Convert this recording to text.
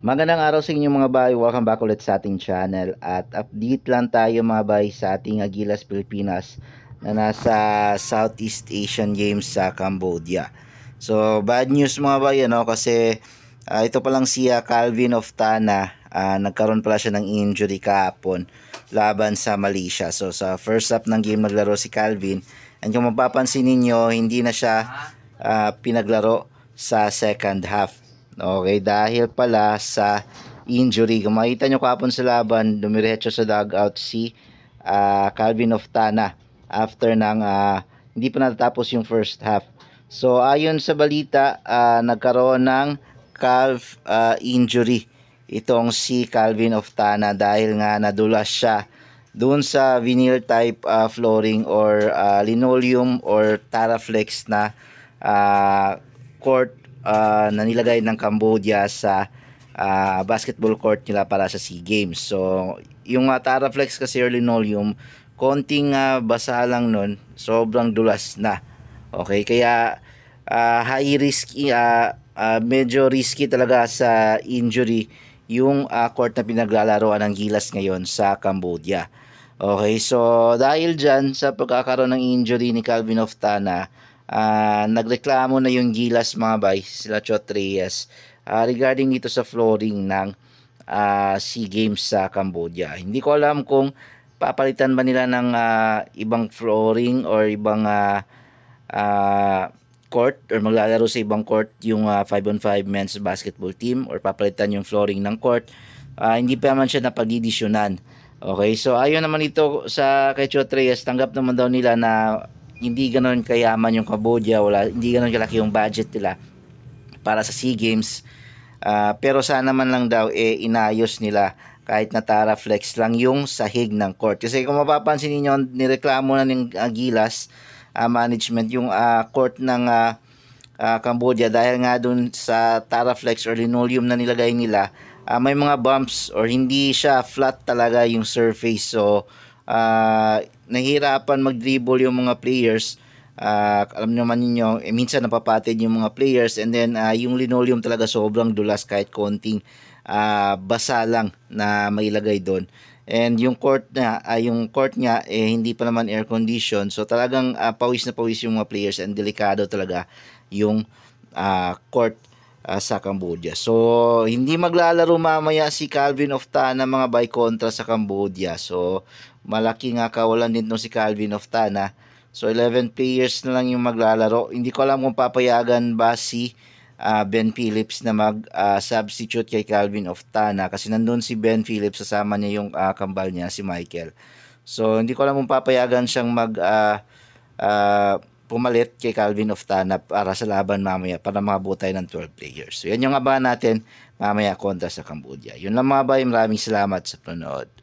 Magandang araw sa inyo mga bay, welcome back ulit sa ating channel at update lang tayo mga bay sa ating Agilas Pilipinas na nasa Southeast Asian Games sa Cambodia. So bad news mga bay ano kasi uh, ito palang si uh, Calvin of Tana uh, ah, nagkaroon pala siya ng injury kahapon laban sa Malaysia. So sa first up ng game naglaro si Calvin and kung mapapansin ninyo hindi na siya uh, pinaglaro sa second half. Okay, dahil pala sa injury. Kung makita nyo kapon sa laban, dumiretso sa dugout si uh, Calvin Oftana after ng uh, hindi pa natatapos yung first half. So ayon sa balita, uh, nagkaroon ng calf uh, injury itong si Calvin Oftana dahil nga nadulas siya doon sa vinyl type uh, flooring or uh, linoleum or taraflex na uh, court uh, ah, nanilagay ng Cambodia sa uh, basketball court nila para sa SEA Games. So, yung uh, Taraflex kasi or linoleum, konting uh, basa lang nun, sobrang dulas na. Okay, kaya uh, high risk, uh, uh, medyo risky talaga sa injury yung uh, court na pinaglalaroan ng Gilas ngayon sa Cambodia. Okay, so dahil dyan sa pagkakaroon ng injury ni Calvin Oftana, Uh, nagreklamo na yung Gilas mga bay, sila Chot Reyes, uh, regarding dito sa flooring ng uh, SEA Games sa Cambodia. Hindi ko alam kung papalitan ba nila ng uh, ibang flooring or ibang uh, uh, court or maglalaro sa ibang court yung 5 on 5 men's basketball team or papalitan yung flooring ng court. Uh, hindi pa man siya napagdidisyonan. Okay, so ayon naman ito sa kay Chot Reyes, tanggap naman daw nila na hindi ganoon kayaman yung Cambodia, wala, hindi ganoon kalaki yung budget nila para sa SEA Games. Uh, pero sana man lang daw eh inayos nila kahit na Tara Flex lang yung sahig ng court. Kasi kung mapapansin niyo nireklamo na ng Agilas uh, ah, management yung uh, court ng uh, uh, Cambodia dahil nga dun sa Tara Flex or linoleum na nilagay nila, uh, may mga bumps or hindi siya flat talaga yung surface. So, uh, nahihirapan mag-dribble yung mga players. Uh, alam naman ninyo, eh, minsan napapatid yung mga players and then uh, yung linoleum talaga sobrang dulas kahit konting uh, basa lang na mailagay doon. And yung court na uh, yung court niya eh hindi pa naman air condition. So talagang uh, pawis na pawis yung mga players and delikado talaga yung uh, court uh, sa Cambodia. So, hindi maglalaro mamaya si Calvin Oftana Tana mga by kontra sa Cambodia. So, malaki nga kawalan din si Calvin Oftana. So, 11 players na lang yung maglalaro. Hindi ko alam kung papayagan ba si uh, Ben Phillips na mag-substitute ah, uh, kay Calvin Oftana kasi nandun si Ben Phillips sasama niya yung uh, kambal niya si Michael. So, hindi ko alam kung papayagan siyang mag uh, uh, pumalit kay Calvin Oftana para sa laban mamaya para makabutay ng 12 players. So yan yung abangan natin mamaya kontra sa Cambodia. Yun lang mga bay, maraming salamat sa panood.